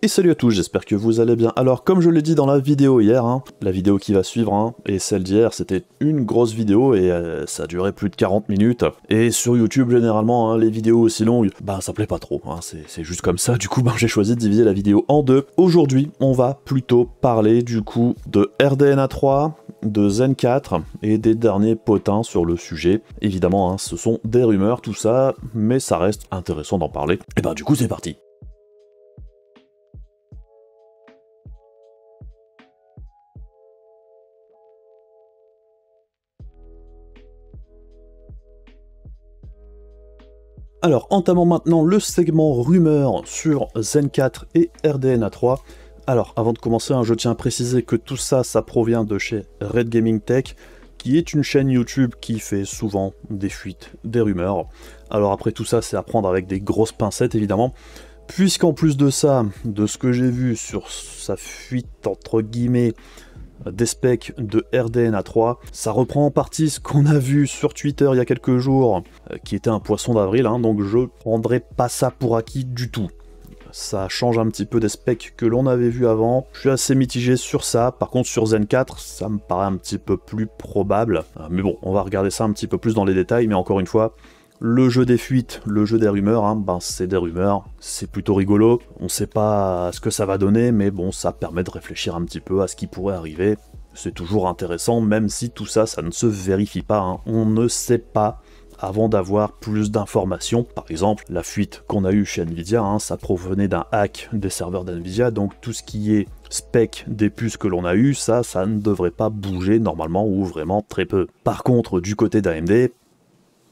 Et salut à tous, j'espère que vous allez bien. Alors comme je l'ai dit dans la vidéo hier, hein, la vidéo qui va suivre, hein, et celle d'hier, c'était une grosse vidéo et euh, ça a duré plus de 40 minutes. Et sur YouTube, généralement, hein, les vidéos aussi longues, bah ça plaît pas trop, c'est juste comme ça. Du coup, bah, j'ai choisi de diviser la vidéo en deux. Aujourd'hui, on va plutôt parler du coup de RDNA 3, de Zen 4 et des derniers potins sur le sujet. Évidemment, ce sont des rumeurs, tout ça, mais ça reste intéressant d'en parler. Et bah du coup, c'est parti Alors, entamons maintenant le segment rumeurs sur Zen 4 et RDNA 3. Alors, avant de commencer, hein, je tiens à préciser que tout ça, ça provient de chez Red Gaming Tech, qui est une chaîne YouTube qui fait souvent des fuites, des rumeurs. Alors après tout ça, c'est à prendre avec des grosses pincettes, évidemment. Puisqu'en plus de ça, de ce que j'ai vu sur sa fuite, entre guillemets, des specs de RDNA 3. Ça reprend en partie ce qu'on a vu sur Twitter il y a quelques jours, euh, qui était un poisson d'avril, hein, donc je ne prendrai pas ça pour acquis du tout. Ça change un petit peu des specs que l'on avait vu avant. Je suis assez mitigé sur ça. Par contre, sur Zen 4, ça me paraît un petit peu plus probable. Euh, mais bon, on va regarder ça un petit peu plus dans les détails. Mais encore une fois, le jeu des fuites, le jeu des rumeurs, hein, ben c'est des rumeurs, c'est plutôt rigolo, on sait pas ce que ça va donner, mais bon, ça permet de réfléchir un petit peu à ce qui pourrait arriver. C'est toujours intéressant, même si tout ça, ça ne se vérifie pas, hein. on ne sait pas avant d'avoir plus d'informations. Par exemple, la fuite qu'on a eue chez Nvidia, hein, ça provenait d'un hack des serveurs d'Nvidia, donc tout ce qui est spec des puces que l'on a eu, ça, ça ne devrait pas bouger normalement ou vraiment très peu. Par contre, du côté d'AMD,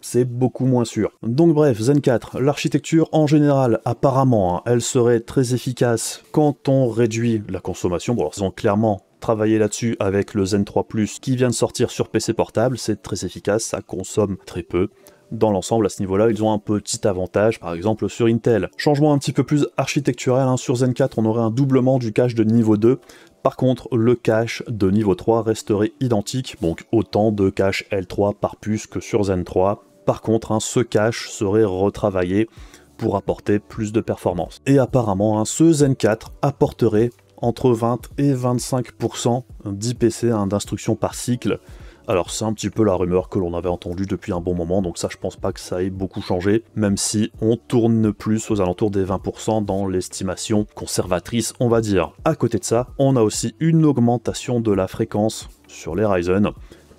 c'est beaucoup moins sûr. Donc bref, Zen 4, l'architecture en général, apparemment, hein, elle serait très efficace quand on réduit la consommation. Bon, ils ont clairement, travaillé là-dessus avec le Zen 3 Plus qui vient de sortir sur PC portable, c'est très efficace, ça consomme très peu dans l'ensemble à ce niveau-là, ils ont un petit avantage, par exemple sur Intel. Changement un petit peu plus architectural, hein, sur Zen 4 on aurait un doublement du cache de niveau 2, par contre le cache de niveau 3 resterait identique, donc autant de cache L3 par puce que sur Zen 3, par contre, ce cache serait retravaillé pour apporter plus de performance. Et apparemment, un ce Zen 4 apporterait entre 20 et 25% d'IPC d'instructions d'instruction par cycle. Alors c'est un petit peu la rumeur que l'on avait entendue depuis un bon moment, donc ça je pense pas que ça ait beaucoup changé, même si on tourne plus aux alentours des 20% dans l'estimation conservatrice on va dire. À côté de ça, on a aussi une augmentation de la fréquence sur les Ryzen,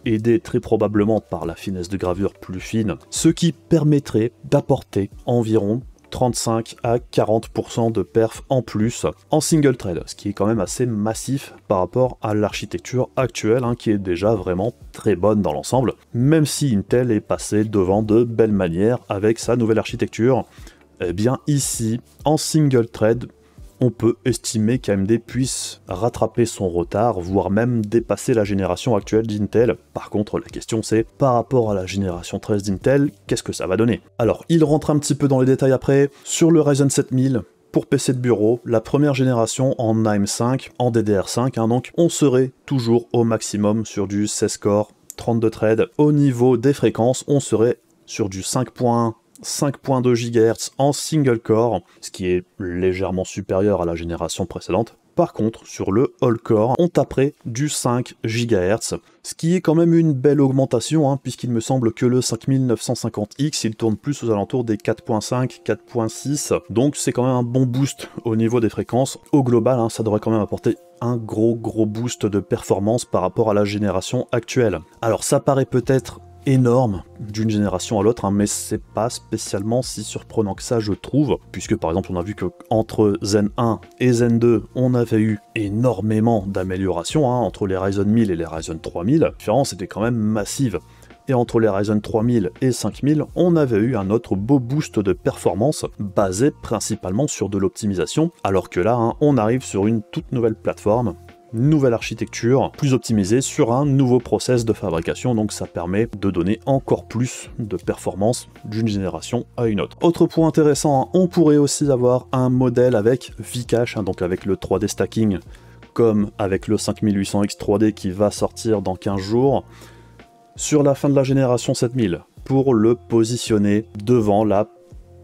aidé très probablement par la finesse de gravure plus fine, ce qui permettrait d'apporter environ 35 à 40% de perf en plus en single thread, ce qui est quand même assez massif par rapport à l'architecture actuelle hein, qui est déjà vraiment très bonne dans l'ensemble, même si Intel est passé devant de belles manières avec sa nouvelle architecture. Eh bien ici, en single thread, on peut estimer qu'AMD puisse rattraper son retard, voire même dépasser la génération actuelle d'Intel. Par contre, la question c'est, par rapport à la génération 13 d'Intel, qu'est-ce que ça va donner Alors, il rentre un petit peu dans les détails après. Sur le Ryzen 7000, pour PC de bureau, la première génération en AM5, en DDR5, hein, donc on serait toujours au maximum sur du 16 score, 32 threads. Au niveau des fréquences, on serait sur du 5.1 5.2 GHz en single core, ce qui est légèrement supérieur à la génération précédente. Par contre, sur le all core, on taperait du 5 GHz, ce qui est quand même une belle augmentation, hein, puisqu'il me semble que le 5950X, il tourne plus aux alentours des 4.5, 4.6, donc c'est quand même un bon boost au niveau des fréquences. Au global, hein, ça devrait quand même apporter un gros gros boost de performance par rapport à la génération actuelle. Alors ça paraît peut-être énorme d'une génération à l'autre, hein, mais c'est pas spécialement si surprenant que ça, je trouve, puisque par exemple, on a vu que entre Zen 1 et Zen 2, on avait eu énormément d'améliorations hein, entre les Ryzen 1000 et les Ryzen 3000. La différence était quand même massive et entre les Ryzen 3000 et 5000, on avait eu un autre beau boost de performance basé principalement sur de l'optimisation, alors que là, hein, on arrive sur une toute nouvelle plateforme nouvelle architecture, plus optimisée sur un nouveau process de fabrication, donc ça permet de donner encore plus de performance d'une génération à une autre. Autre point intéressant, on pourrait aussi avoir un modèle avec V-Cache hein, donc avec le 3D stacking, comme avec le 5800X 3D qui va sortir dans 15 jours, sur la fin de la génération 7000 pour le positionner devant la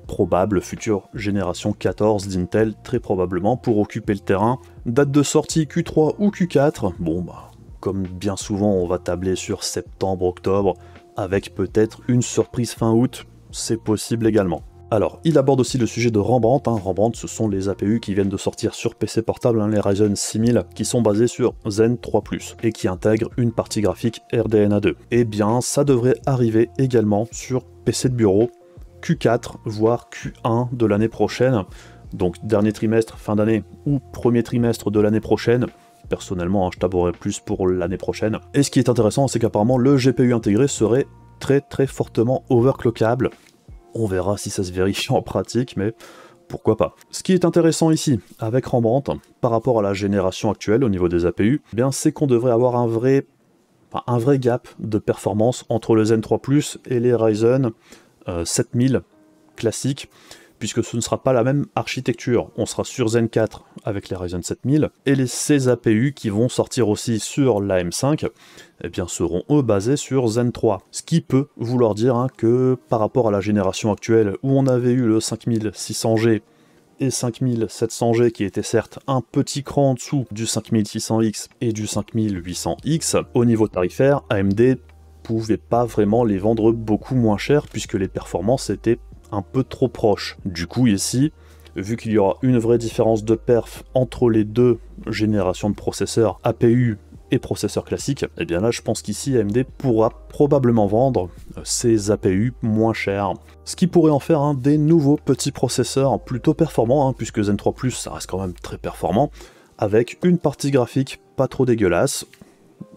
probable future génération 14 d'Intel, très probablement, pour occuper le terrain. Date de sortie Q3 ou Q4 Bon, bah, comme bien souvent, on va tabler sur septembre-octobre, avec peut-être une surprise fin août, c'est possible également. Alors, il aborde aussi le sujet de Rembrandt. Hein. Rembrandt, ce sont les APU qui viennent de sortir sur PC portable, hein, les Ryzen 6000, qui sont basés sur Zen 3 ⁇ et qui intègrent une partie graphique RDNA 2. Eh bien, ça devrait arriver également sur PC de bureau Q4, voire Q1 de l'année prochaine. Donc dernier trimestre, fin d'année ou premier trimestre de l'année prochaine. Personnellement, hein, je plus pour l'année prochaine. Et ce qui est intéressant, c'est qu'apparemment le GPU intégré serait très très fortement overclockable. On verra si ça se vérifie en pratique, mais pourquoi pas. Ce qui est intéressant ici, avec Rembrandt, par rapport à la génération actuelle au niveau des APU, eh bien c'est qu'on devrait avoir un vrai, un vrai gap de performance entre le Zen 3 Plus et les Ryzen 7000 euh, classique, puisque ce ne sera pas la même architecture. On sera sur Zen 4 avec les Ryzen 7000, et les 16 APU qui vont sortir aussi sur la M5, et eh bien, seront eux basés sur Zen 3. Ce qui peut vouloir dire hein, que par rapport à la génération actuelle, où on avait eu le 5600G et 5700G qui était certes un petit cran en dessous du 5600X et du 5800X, au niveau tarifaire, AMD pouvait pas vraiment les vendre beaucoup moins cher puisque les performances étaient un peu trop proches. Du coup, ici, vu qu'il y aura une vraie différence de perf entre les deux générations de processeurs APU et processeurs classiques, et eh bien là je pense qu'ici AMD pourra probablement vendre euh, ses APU moins cher Ce qui pourrait en faire un des nouveaux petits processeurs plutôt performants, hein, puisque Zen 3 Plus ça reste quand même très performant, avec une partie graphique pas trop dégueulasse,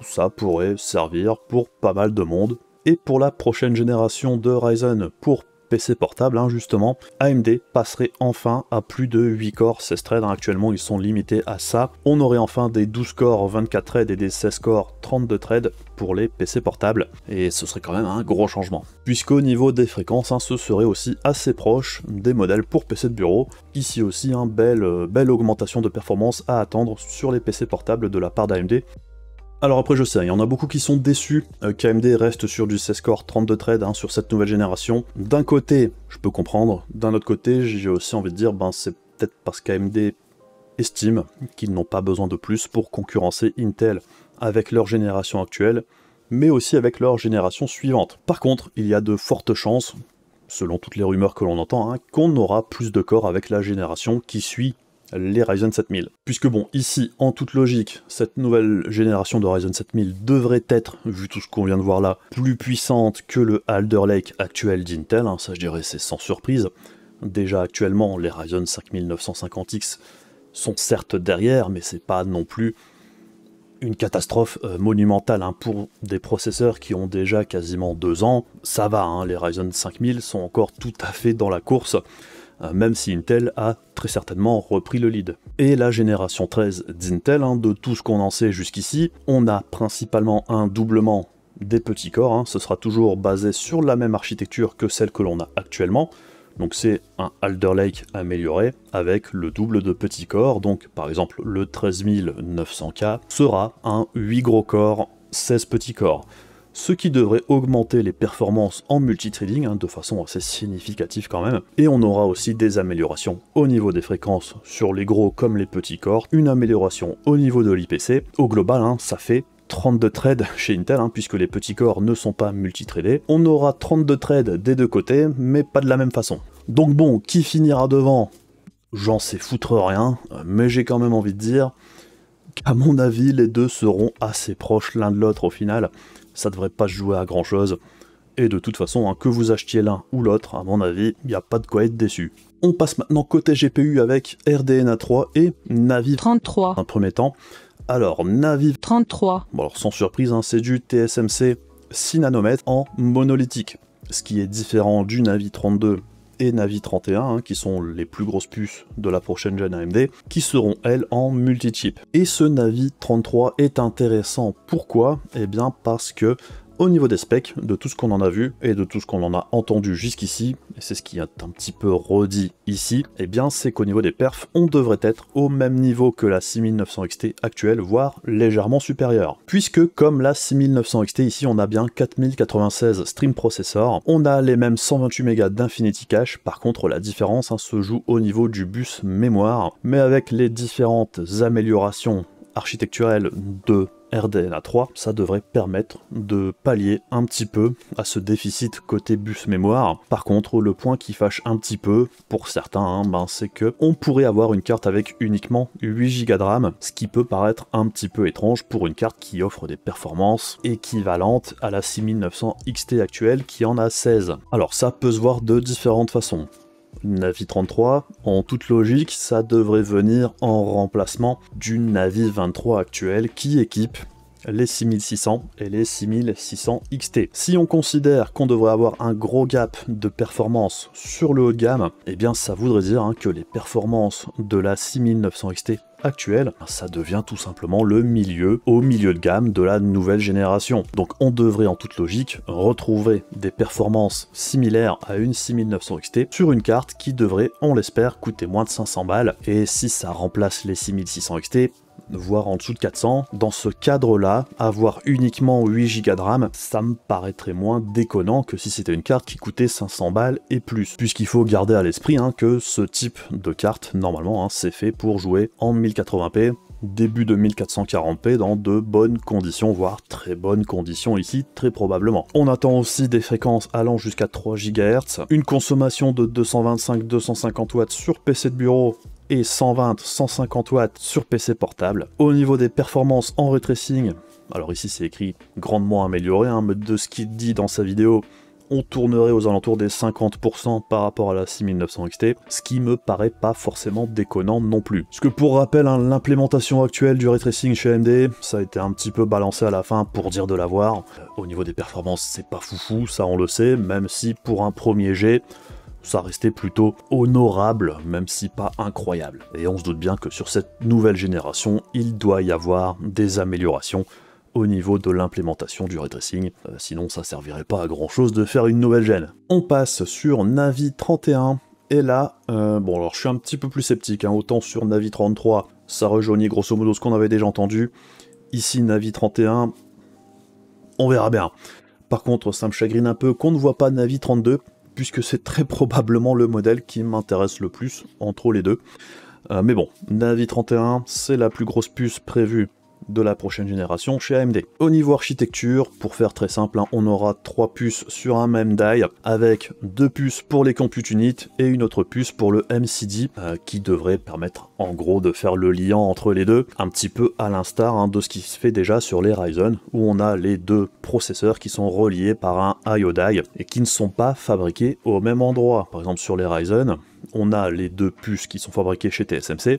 ça pourrait servir pour pas mal de monde. Et pour la prochaine génération de Ryzen pour PC portable, hein, justement, AMD passerait enfin à plus de 8 corps 16 threads. Hein, actuellement, ils sont limités à ça. On aurait enfin des 12 corps 24 threads et des 16 corps 32 threads pour les PC portables. Et ce serait quand même un gros changement. Puisqu'au niveau des fréquences, hein, ce serait aussi assez proche des modèles pour PC de bureau. Ici aussi, une belle, euh, belle augmentation de performance à attendre sur les PC portables de la part d'AMD. Alors après je sais, il y en a beaucoup qui sont déçus, qu'AMD euh, reste sur du 16 score 32 trades hein, sur cette nouvelle génération. D'un côté, je peux comprendre, d'un autre côté, j'ai aussi envie de dire, ben c'est peut-être parce qu'AMD estime qu'ils n'ont pas besoin de plus pour concurrencer Intel avec leur génération actuelle, mais aussi avec leur génération suivante. Par contre, il y a de fortes chances, selon toutes les rumeurs que l'on entend, hein, qu'on aura plus de corps avec la génération qui suit les Ryzen 7000. Puisque bon, ici, en toute logique, cette nouvelle génération de Ryzen 7000 devrait être, vu tout ce qu'on vient de voir là, plus puissante que le Alder Lake actuel d'Intel, hein, ça je dirais c'est sans surprise. Déjà actuellement, les Ryzen 5950X sont certes derrière, mais c'est pas non plus une catastrophe euh, monumentale hein. pour des processeurs qui ont déjà quasiment deux ans. Ça va, hein, les Ryzen 5000 sont encore tout à fait dans la course. Hein, même si Intel a très certainement repris le lead. Et la génération 13 d'Intel, hein, de tout ce qu'on en sait jusqu'ici, on a principalement un doublement des petits corps, hein. ce sera toujours basé sur la même architecture que celle que l'on a actuellement, donc c'est un Alder Lake amélioré avec le double de petits corps, donc par exemple le 13900K sera un 8 gros corps, 16 petits corps ce qui devrait augmenter les performances en multitrading hein, de façon assez significative quand même. Et on aura aussi des améliorations au niveau des fréquences sur les gros comme les petits corps, une amélioration au niveau de l'IPC. Au global, hein, ça fait 32 trades chez Intel, hein, puisque les petits corps ne sont pas multitradés. On aura 32 trades des deux côtés, mais pas de la même façon. Donc bon, qui finira devant J'en sais foutre rien, mais j'ai quand même envie de dire qu'à mon avis, les deux seront assez proches l'un de l'autre au final ça devrait pas jouer à grand chose. Et de toute façon, hein, que vous achetiez l'un ou l'autre, à mon avis, il n'y a pas de quoi être déçu. On passe maintenant côté GPU avec RDNA 3 et navi 33. Un premier temps. Alors, navi 33. Bon, alors sans surprise, hein, c'est du TSMC 6 nanomètres en monolithique. Ce qui est différent du Navi 32 et Navi 31, hein, qui sont les plus grosses puces de la prochaine gen AMD, qui seront elles en multi-chip. Et ce Navi 33 est intéressant. Pourquoi Eh bien parce que au niveau des specs, de tout ce qu'on en a vu et de tout ce qu'on en a entendu jusqu'ici, et c'est ce qui est un petit peu redit ici, eh bien c'est qu'au niveau des perfs, on devrait être au même niveau que la 6900 XT actuelle, voire légèrement supérieure. Puisque comme la 6900 XT ici, on a bien 4096 stream processors, on a les mêmes 128 mégas d'infinity cache, par contre la différence hein, se joue au niveau du bus mémoire, mais avec les différentes améliorations architecturelles de RDNA 3, ça devrait permettre de pallier un petit peu à ce déficit côté bus mémoire. Par contre, le point qui fâche un petit peu, pour certains, hein, ben, c'est que on pourrait avoir une carte avec uniquement 8 Go de RAM, ce qui peut paraître un petit peu étrange pour une carte qui offre des performances équivalentes à la 6900 XT actuelle qui en a 16. Alors ça peut se voir de différentes façons. Navi 33, en toute logique, ça devrait venir en remplacement du Navi 23 actuel qui équipe les 6600 et les 6600 XT. Si on considère qu'on devrait avoir un gros gap de performance sur le haut de gamme, eh bien ça voudrait dire hein, que les performances de la 6900 XT actuel, ça devient tout simplement le milieu au milieu de gamme de la nouvelle génération. Donc on devrait en toute logique retrouver des performances similaires à une 6900 XT sur une carte qui devrait, on l'espère, coûter moins de 500 balles. Et si ça remplace les 6600 XT, voire en dessous de 400. Dans ce cadre-là, avoir uniquement 8 Go de RAM, ça me paraîtrait moins déconnant que si c'était une carte qui coûtait 500 balles et plus. Puisqu'il faut garder à l'esprit hein, que ce type de carte, normalement, hein, c'est fait pour jouer en 1080p début de 1440p dans de bonnes conditions, voire très bonnes conditions ici, très probablement. On attend aussi des fréquences allant jusqu'à 3 GHz, une consommation de 225-250 watts sur PC de bureau, et 120-150 watts sur PC portable. Au niveau des performances en retracing, alors ici c'est écrit grandement amélioré, hein, mais de ce qu'il dit dans sa vidéo, on tournerait aux alentours des 50% par rapport à la 6900 XT, ce qui me paraît pas forcément déconnant non plus. Ce que pour rappel, hein, l'implémentation actuelle du retracing chez AMD, ça a été un petit peu balancé à la fin pour dire de l'avoir. Euh, au niveau des performances, c'est pas foufou, ça on le sait, même si pour un premier jet, ça restait plutôt honorable, même si pas incroyable. Et on se doute bien que sur cette nouvelle génération, il doit y avoir des améliorations au niveau de l'implémentation du redressing, euh, sinon ça servirait pas à grand chose de faire une nouvelle gêne. On passe sur Navi 31, et là, euh, bon alors je suis un petit peu plus sceptique, hein. autant sur Navi 33, ça rejaunit grosso modo ce qu'on avait déjà entendu, ici Navi 31, on verra bien. Par contre, ça me chagrine un peu qu'on ne voit pas Navi 32, puisque c'est très probablement le modèle qui m'intéresse le plus entre les deux. Euh, mais bon, Navi 31, c'est la plus grosse puce prévue de la prochaine génération chez AMD. Au niveau architecture, pour faire très simple, hein, on aura trois puces sur un même die avec deux puces pour les compute units et une autre puce pour le MCD euh, qui devrait permettre en gros de faire le lien entre les deux, un petit peu à l'instar hein, de ce qui se fait déjà sur les Ryzen où on a les deux processeurs qui sont reliés par un IO die et qui ne sont pas fabriqués au même endroit. Par exemple sur les Ryzen, on a les deux puces qui sont fabriquées chez TSMC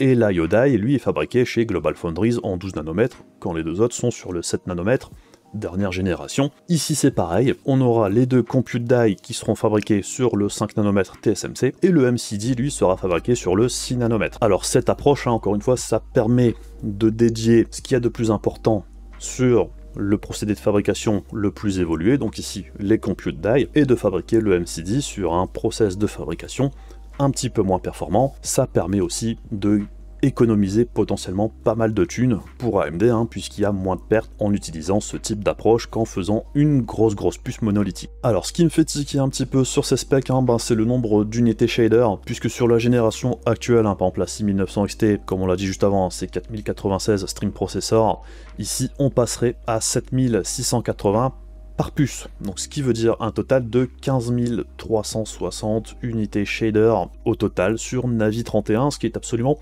et la lui, est fabriqué chez Global Foundries en 12 nanomètres, quand les deux autres sont sur le 7 nanomètres, dernière génération. Ici c'est pareil, on aura les deux Compute Die qui seront fabriqués sur le 5 nanomètres TSMC, et le MCD lui sera fabriqué sur le 6 nanomètres. Alors cette approche, hein, encore une fois, ça permet de dédier ce qu'il y a de plus important sur le procédé de fabrication le plus évolué, donc ici les compute die, et de fabriquer le MCD sur un process de fabrication un petit peu moins performant, ça permet aussi de économiser potentiellement pas mal de thunes pour AMD, hein, puisqu'il y a moins de pertes en utilisant ce type d'approche qu'en faisant une grosse grosse puce monolithique. Alors ce qui me fait tiquer un petit peu sur ces specs, hein, ben, c'est le nombre d'unités shader, puisque sur la génération actuelle, hein, par exemple la 6900 XT, comme on l'a dit juste avant, c'est 4096 stream processor, ici on passerait à 7680 par puce. Donc ce qui veut dire un total de 15 360 unités shader au total sur Navi 31, ce qui est absolument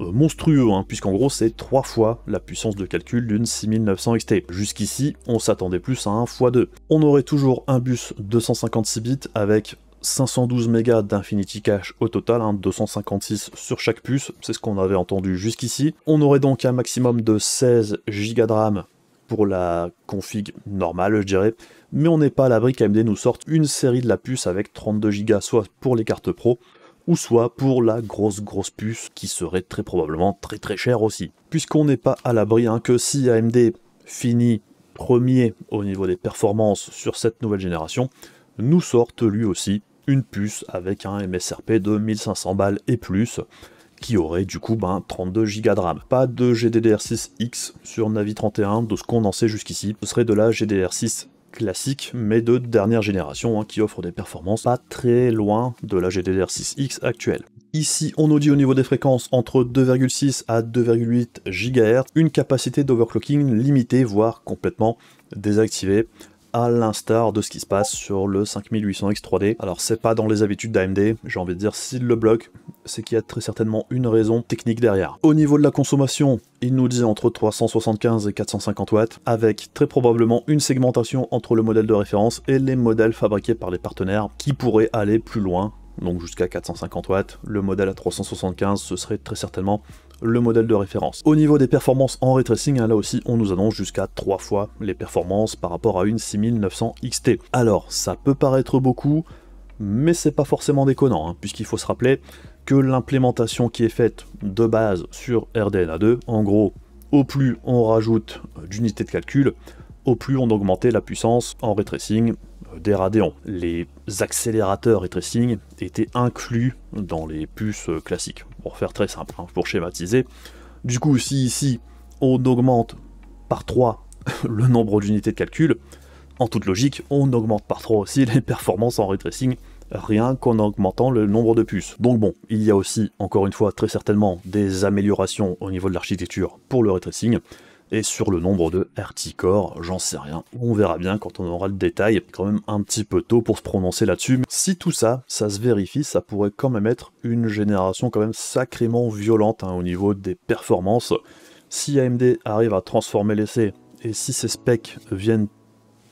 euh, monstrueux, hein, puisqu'en gros c'est trois fois la puissance de calcul d'une 6900 XT. Jusqu'ici, on s'attendait plus à un x2. On aurait toujours un bus 256 bits avec 512 mégas d'Infinity Cache au total, 256 hein, sur chaque puce, c'est ce qu'on avait entendu jusqu'ici. On aurait donc un maximum de 16 gigas de RAM pour la config normale, je dirais. Mais on n'est pas à l'abri qu'AMD nous sorte une série de la puce avec 32Go, soit pour les cartes pro, ou soit pour la grosse grosse puce qui serait très probablement très très chère aussi. Puisqu'on n'est pas à l'abri hein, que si AMD finit premier au niveau des performances sur cette nouvelle génération, nous sorte lui aussi une puce avec un MSRP de 1500 balles et plus qui aurait du coup ben, 32 Go de RAM. Pas de GDDR6X sur Navi 31, de ce qu'on en sait jusqu'ici, ce serait de la GDDR6 classique, mais de dernière génération, hein, qui offre des performances pas très loin de la GDDR6X actuelle. Ici, on nous dit au niveau des fréquences entre 2,6 à 2,8 GHz, une capacité d'overclocking limitée, voire complètement désactivée à l'instar de ce qui se passe sur le 5800X3D. Alors c'est pas dans les habitudes d'AMD, j'ai envie de dire s'il le bloque, c'est qu'il y a très certainement une raison technique derrière. Au niveau de la consommation, il nous dit entre 375 et 450 watts, avec très probablement une segmentation entre le modèle de référence et les modèles fabriqués par les partenaires qui pourraient aller plus loin donc jusqu'à 450 watts. Le modèle à 375, ce serait très certainement le modèle de référence. Au niveau des performances en retracing, hein, là aussi on nous annonce jusqu'à 3 fois les performances par rapport à une 6900 XT. Alors ça peut paraître beaucoup, mais c'est pas forcément déconnant, hein, puisqu'il faut se rappeler que l'implémentation qui est faite de base sur RDNA2, en gros, au plus on rajoute d'unités de calcul, au plus on augmentait la puissance en retracing des Les accélérateurs et tracing étaient inclus dans les puces euh, classiques, pour faire très simple, hein, pour schématiser. Du coup, si ici on augmente par 3 le nombre d'unités de calcul, en toute logique, on augmente par 3 aussi les performances en retracing rien qu'en augmentant le nombre de puces. Donc bon, il y a aussi, encore une fois, très certainement des améliorations au niveau de l'architecture pour le retracing et sur le nombre de RT-Core, j'en sais rien. On verra bien quand on aura le détail. Quand même un petit peu tôt pour se prononcer là-dessus. Si tout ça, ça se vérifie, ça pourrait quand même être une génération quand même sacrément violente hein, au niveau des performances. Si AMD arrive à transformer l'essai et si ces specs viennent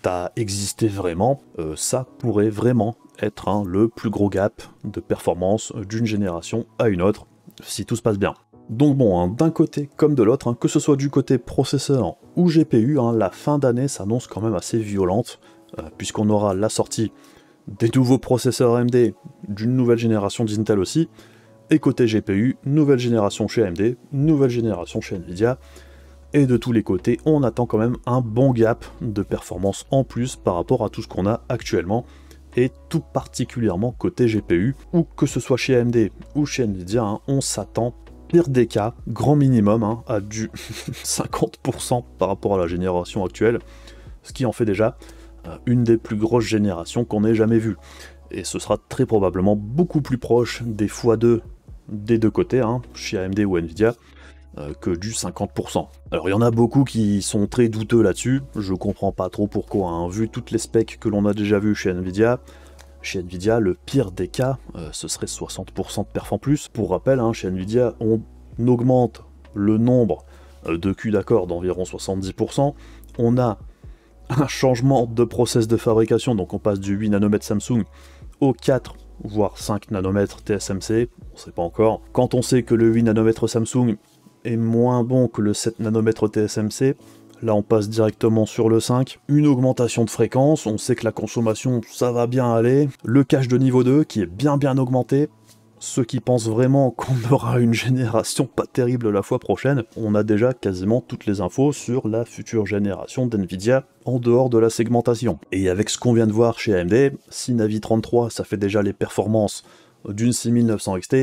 à exister vraiment, euh, ça pourrait vraiment être hein, le plus gros gap de performance d'une génération à une autre si tout se passe bien. Donc bon, hein, d'un côté comme de l'autre, hein, que ce soit du côté processeur ou GPU, hein, la fin d'année s'annonce quand même assez violente, euh, puisqu'on aura la sortie des nouveaux processeurs AMD d'une nouvelle génération d'Intel aussi, et côté GPU, nouvelle génération chez AMD, nouvelle génération chez Nvidia, et de tous les côtés, on attend quand même un bon gap de performance en plus par rapport à tout ce qu'on a actuellement, et tout particulièrement côté GPU, ou que ce soit chez AMD ou chez Nvidia, on s'attend pire des cas, grand minimum, hein, à du 50% par rapport à la génération actuelle, ce qui en fait déjà euh, une des plus grosses générations qu'on ait jamais vues. Et ce sera très probablement beaucoup plus proche des x2 des deux côtés, hein, chez AMD ou Nvidia, euh, que du 50%. Alors il y en a beaucoup qui sont très douteux là-dessus, je comprends pas trop pourquoi, hein. vu toutes les specs que l'on a déjà vues chez Nvidia, chez Nvidia, le pire des cas, euh, ce serait 60% de perf en plus. Pour rappel, hein, chez Nvidia, on augmente le nombre euh, de Q d'accord d'environ 70%. On a un changement de process de fabrication, donc on passe du 8 nanomètres Samsung au 4 voire 5 nanomètres TSMC, on sait pas encore. Quand on sait que le 8 nanomètres Samsung est moins bon que le 7 nanomètres TSMC, Là, on passe directement sur le 5. Une augmentation de fréquence, on sait que la consommation, ça va bien aller. Le cache de niveau 2 qui est bien bien augmenté. Ceux qui pensent vraiment qu'on aura une génération pas terrible la fois prochaine, on a déjà quasiment toutes les infos sur la future génération d'NVIDIA en dehors de la segmentation. Et avec ce qu'on vient de voir chez AMD, si Navi 33 ça fait déjà les performances d'une 6900 XT,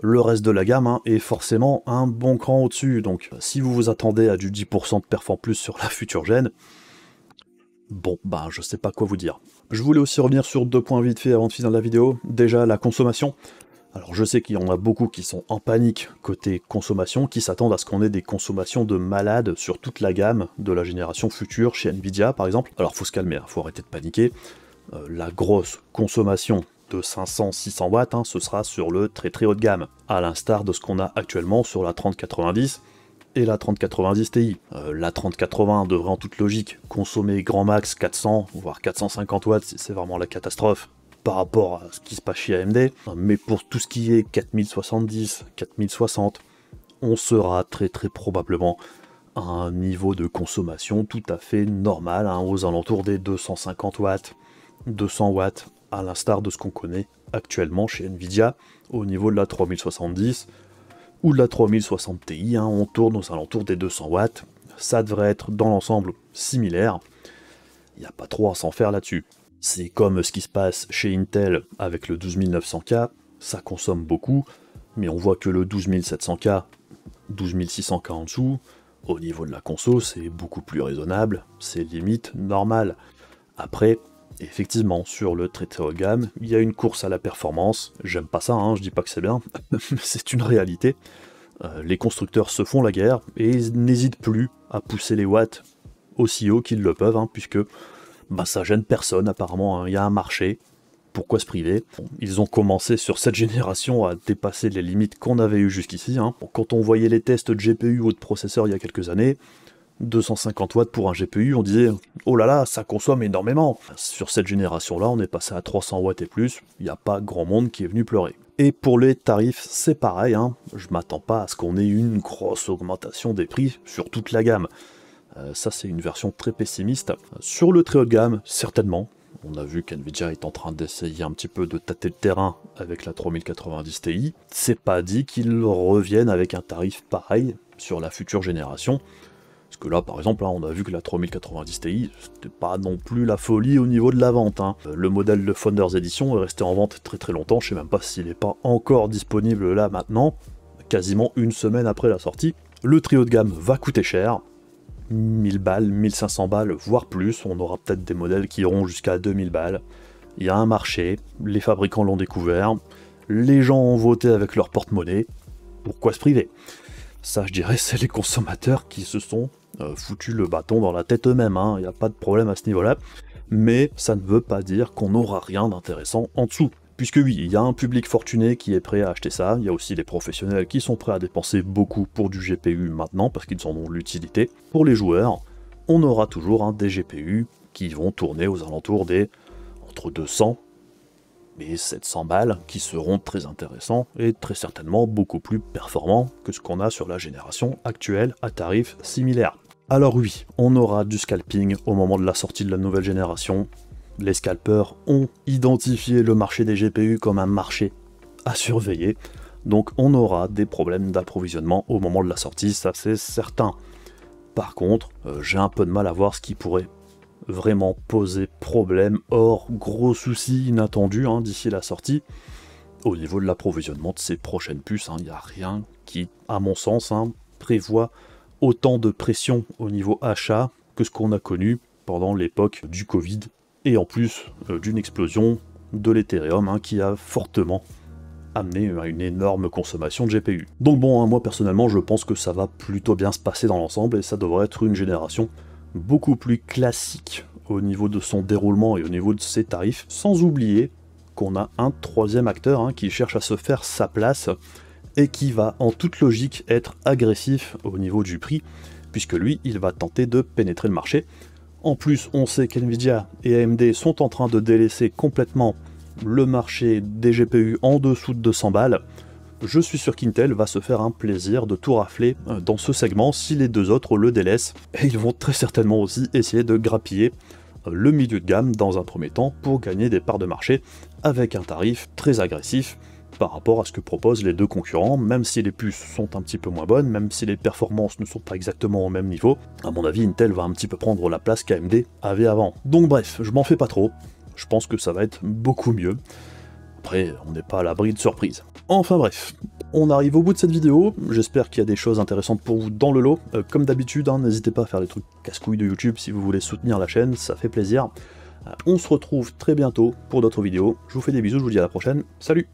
le reste de la gamme hein, est forcément un bon cran au-dessus. Donc si vous vous attendez à du 10% de perf en plus sur la future gêne, bon, bah je sais pas quoi vous dire. Je voulais aussi revenir sur deux points vite fait avant de finir la vidéo. Déjà la consommation. Alors je sais qu'il y en a beaucoup qui sont en panique côté consommation, qui s'attendent à ce qu'on ait des consommations de malades sur toute la gamme de la génération future chez Nvidia par exemple. Alors faut se calmer, hein, faut arrêter de paniquer. Euh, la grosse consommation 500-600 watts, hein, ce sera sur le très très haut de gamme, à l'instar de ce qu'on a actuellement sur la 3090 et la 3090 Ti. Euh, la 3080 devrait en toute logique consommer grand max 400, voire 450 watts, c'est vraiment la catastrophe par rapport à ce qui se passe chez AMD, mais pour tout ce qui est 4070, 4060, on sera très très probablement à un niveau de consommation tout à fait normal, hein, aux alentours des 250 watts, 200 watts, à l'instar de ce qu'on connaît actuellement chez Nvidia au niveau de la 3070 ou de la 3060 Ti. on tourne aux alentours des 200 watts. Ça devrait être dans l'ensemble similaire. Il n'y a pas trop à s'en faire là-dessus. C'est comme ce qui se passe chez Intel avec le 12900K. Ça consomme beaucoup, mais on voit que le 12700K, 12600K en dessous, au niveau de la conso, c'est beaucoup plus raisonnable, c'est limite normal. Après, effectivement, sur le traité haut de gamme, il y a une course à la performance. J'aime pas ça, hein, je dis pas que c'est bien, mais c'est une réalité. Euh, les constructeurs se font la guerre et ils n'hésitent plus à pousser les watts aussi haut qu'ils le peuvent, hein, puisque bah, ça gêne personne apparemment. Hein. Il y a un marché, pourquoi se priver Ils ont commencé sur cette génération à dépasser les limites qu'on avait eues jusqu'ici. Quand on voyait les tests de GPU ou de processeurs il y a quelques années, 250 watts pour un GPU, on disait oh là là, ça consomme énormément. Sur cette génération-là, on est passé à 300 watts et plus, il n'y a pas grand monde qui est venu pleurer. Et pour les tarifs, c'est pareil, hein. je m'attends pas à ce qu'on ait une grosse augmentation des prix sur toute la gamme. Euh, ça, c'est une version très pessimiste. Sur le très haut de gamme, certainement. On a vu qu'NVIDIA est en train d'essayer un petit peu de tâter le terrain avec la 3090 Ti. C'est pas dit qu'ils reviennent avec un tarif pareil sur la future génération. Parce que là, par exemple, on a vu que la 3090 Ti, c'était pas non plus la folie au niveau de la vente. Hein. Euh, le modèle de Founders Edition est resté en vente très très longtemps, je sais même pas s'il n'est pas encore disponible là maintenant, quasiment une semaine après la sortie. Le trio de gamme va coûter cher, 1000 balles, 1500 balles, voire plus, on aura peut-être des modèles qui iront jusqu'à 2000 balles. Il y a un marché, les fabricants l'ont découvert, les gens ont voté avec leur porte-monnaie, pourquoi se priver ça je dirais c'est les consommateurs qui se sont euh, foutu le bâton dans la tête eux-mêmes, il hein, n'y a pas de problème à ce niveau-là. Mais ça ne veut pas dire qu'on n'aura rien d'intéressant en dessous. Puisque oui, il y a un public fortuné qui est prêt à acheter ça, il y a aussi des professionnels qui sont prêts à dépenser beaucoup pour du GPU maintenant parce qu'ils en ont l'utilité. Pour les joueurs, on aura toujours un hein, des GPU qui vont tourner aux alentours des entre 200 et 700 balles qui seront très intéressants et très certainement beaucoup plus performants que ce qu'on a sur la génération actuelle à tarif similaire. Alors oui, on aura du scalping au moment de la sortie de la nouvelle génération. Les scalpeurs ont identifié le marché des GPU comme un marché à surveiller, donc on aura des problèmes d'approvisionnement au moment de la sortie, ça c'est certain. Par contre, euh, j'ai un peu de mal à voir ce qui pourrait vraiment poser problème, Or, gros souci inattendu hein, d'ici la sortie. Au niveau de l'approvisionnement de ces prochaines puces, il hein, n'y a rien qui, à mon sens, hein, prévoit autant de pression au niveau achat que ce qu'on a connu pendant l'époque du Covid et en plus euh, d'une explosion de l'Ethereum hein, qui a fortement amené à une énorme consommation de GPU. Donc bon, hein, moi personnellement je pense que ça va plutôt bien se passer dans l'ensemble et ça devrait être une génération beaucoup plus classique au niveau de son déroulement et au niveau de ses tarifs, sans oublier qu'on a un troisième acteur hein, qui cherche à se faire sa place et qui va en toute logique être agressif au niveau du prix, puisque lui, il va tenter de pénétrer le marché. En plus, on sait qu'NVIDIA et AMD sont en train de délaisser complètement le marché des GPU en dessous de 200 balles. Je suis sûr qu'Intel va se faire un plaisir de tout rafler euh, dans ce segment si les deux autres le délaissent, et ils vont très certainement aussi essayer de grappiller euh, le milieu de gamme dans un premier temps pour gagner des parts de marché avec un tarif très agressif par rapport à ce que proposent les deux concurrents, même si les puces sont un petit peu moins bonnes, même si les performances ne sont pas exactement au même niveau, à mon avis Intel va un petit peu prendre la place qu'AMD avait avant. Donc bref, je m'en fais pas trop, je pense que ça va être beaucoup mieux. Après, on n'est pas à l'abri de surprises. Enfin bref, on arrive au bout de cette vidéo, j'espère qu'il y a des choses intéressantes pour vous dans le lot. Euh, comme d'habitude, hein, n'hésitez pas à faire des trucs casse-couilles de YouTube si vous voulez soutenir la chaîne, ça fait plaisir. Euh, on se retrouve très bientôt pour d'autres vidéos, je vous fais des bisous, je vous dis à la prochaine, salut